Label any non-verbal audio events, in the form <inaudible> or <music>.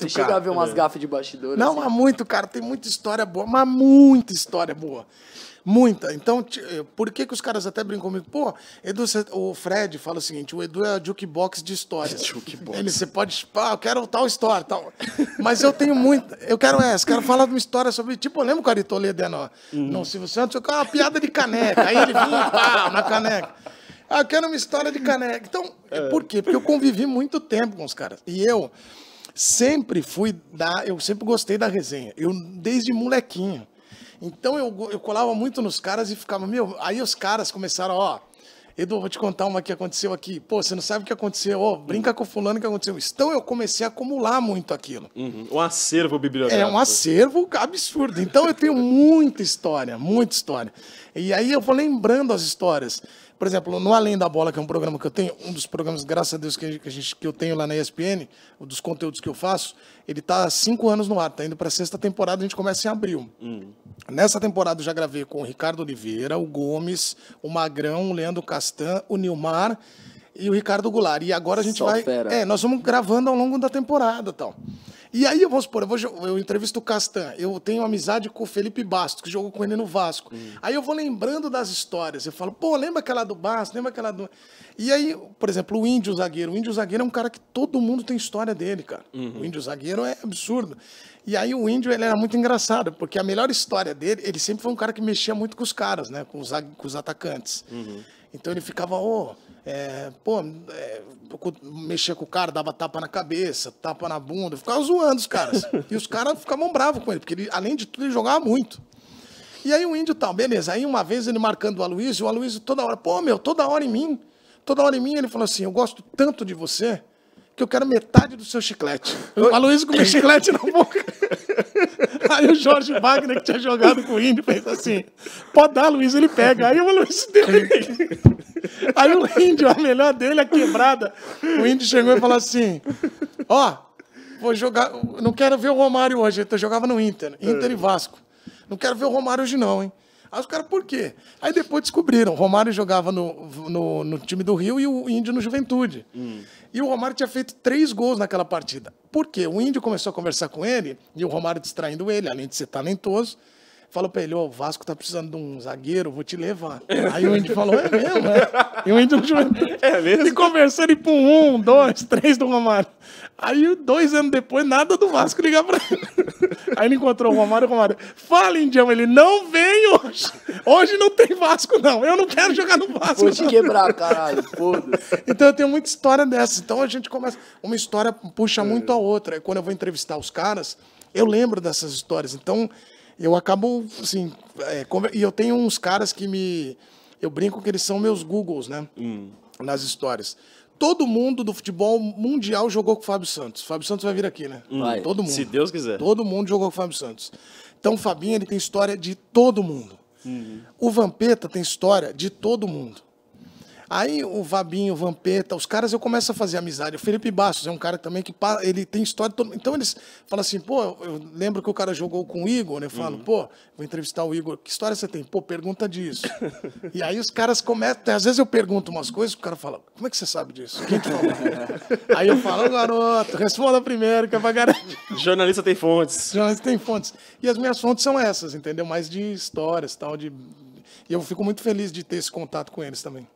Você cara. chega a ver umas né? gafas de bastidores. Não, assim. mas muito, cara. Tem muita história boa, mas muita história boa. Muita. Então, eh, por que, que os caras até brincam comigo? Pô, Edu, cê, o Fred fala o seguinte: o Edu é a jukebox de histórias. <laughs> jukebox. Ele, você pode, ah, eu quero tal história, tal. Mas eu tenho muita. Eu quero essa, quero falar de uma história sobre. Tipo, lembra o Caritoledo, não? Hum. Não, Silvio Santos, eu quero uma piada de caneca. Aí ele vinha, pá, na caneca. Ah, eu quero uma história de caneca. Então, é. por quê? Porque eu convivi muito tempo com os caras. E eu sempre fui da, eu sempre gostei da resenha. Eu desde molequinho. Então eu, eu colava muito nos caras e ficava, meu, aí os caras começaram, ó, Edu, vou te contar uma que aconteceu aqui. Pô, você não sabe o que aconteceu. Ó, oh, brinca com fulano que aconteceu. Então eu comecei a acumular muito aquilo. Uhum. Um acervo bibliográfico. É um acervo absurdo. Então eu tenho muita história, muita história. E aí eu vou lembrando as histórias. Por exemplo, no Além da Bola, que é um programa que eu tenho, um dos programas, graças a Deus, que, a gente, que eu tenho lá na ESPN, um dos conteúdos que eu faço, ele está há cinco anos no ar, está indo para a sexta temporada, a gente começa em abril. Hum. Nessa temporada eu já gravei com o Ricardo Oliveira, o Gomes, o Magrão, o Leandro Castan, o Nilmar e o Ricardo Goulart. E agora a gente Só vai. Fera. É, nós vamos gravando ao longo da temporada tal. Então. E aí, vamos supor, eu, vou, eu entrevisto o Castan, eu tenho amizade com o Felipe Bastos, que jogou com ele no Vasco. Hum. Aí eu vou lembrando das histórias, eu falo, pô, lembra aquela do Bastos, lembra aquela do... E aí, por exemplo, o Índio Zagueiro. O Índio Zagueiro é um cara que todo mundo tem história dele, cara. Uhum. O Índio Zagueiro é absurdo. E aí o Índio, ele era muito engraçado, porque a melhor história dele, ele sempre foi um cara que mexia muito com os caras, né? Com os, com os atacantes. Uhum. Então ele ficava, ô... Oh, é, pô, é, mexia com o cara, dava tapa na cabeça, tapa na bunda, ficava zoando os caras. e os caras ficavam bravos com ele, porque ele, além de tudo, ele jogava muito. E aí o índio tal, beleza. Aí uma vez ele marcando o Aloysio, o Aloysio toda hora, pô, meu, toda hora em mim. Toda hora em mim, ele falou assim: eu gosto tanto de você que eu quero metade do seu chiclete. O Aloysio comia <laughs> chiclete na boca. Aí o Jorge Wagner, que tinha jogado com o índio, fez assim: pode dar, Luiz, ele pega. Aí o Luiz deu. Aí o índio, a melhor dele, a quebrada. O índio chegou e falou assim: ó, oh, vou jogar. Não quero ver o Romário hoje. Eu jogava no Inter, Inter e é. Vasco. Não quero ver o Romário hoje, não, hein? Aí os caras, por quê? Aí depois descobriram. O Romário jogava no, no, no, time do Rio e o Índio no Juventude. Hum. E o Romário tinha feito três gols naquela partida. Por quê? O Índio começou a conversar com ele, e o Romário distraindo ele, além de ser talentoso falou pra ele, ô, o Vasco tá precisando de um zagueiro, vou te levar. <laughs> É. Aí o índio falou, é mesmo, é? E o índio <laughs> é mesmo? E conversando, tipo, um, dois, três do Romário. Aí, dois anos depois, nada do Vasco ligar pra ele. <laughs> Aí ele encontrou o Romário, o Romário, fala, indião, ele, não vem hoje. Hoje não tem Vasco, não. Eu não quero jogar no Vasco. Vou te quebrar, caralho, foda Então eu tenho muita história dessa. Então a gente começa, uma história puxa é. muito a outra. E quando eu vou entrevistar os caras, eu lembro dessas histórias. Então, eu acabo, assim, é, e eu tenho uns caras que me. Eu brinco que eles são meus Googles, né? Hum. Nas histórias. Todo mundo do futebol mundial jogou com o Fábio Santos. Fábio Santos vai vir aqui, né? Hum. Vai. Todo mundo. Se Deus quiser. Todo mundo jogou com o Fábio Santos. Então, o Fabinho, ele tem história de todo mundo. Uhum. O Vampeta tem história de todo mundo. Aí o Vabinho, o Vampeta, os caras eu começo a fazer amizade. O Felipe Bastos é um cara também que ele tem história. Então eles falam assim, pô, eu lembro que o cara jogou com o Igor, né? Eu falo, uhum. pô, vou entrevistar o Igor, que história você tem? Pô, pergunta disso. <laughs> e aí os caras começam, às vezes eu pergunto umas coisas, o cara fala, como é que você sabe disso? Quem te <laughs> aí eu falo, garoto, responda primeiro, que é pra garantir. Jornalista tem fontes. Jornalista tem fontes. E as minhas fontes são essas, entendeu? Mais de histórias, tal, de. E eu fico muito feliz de ter esse contato com eles também.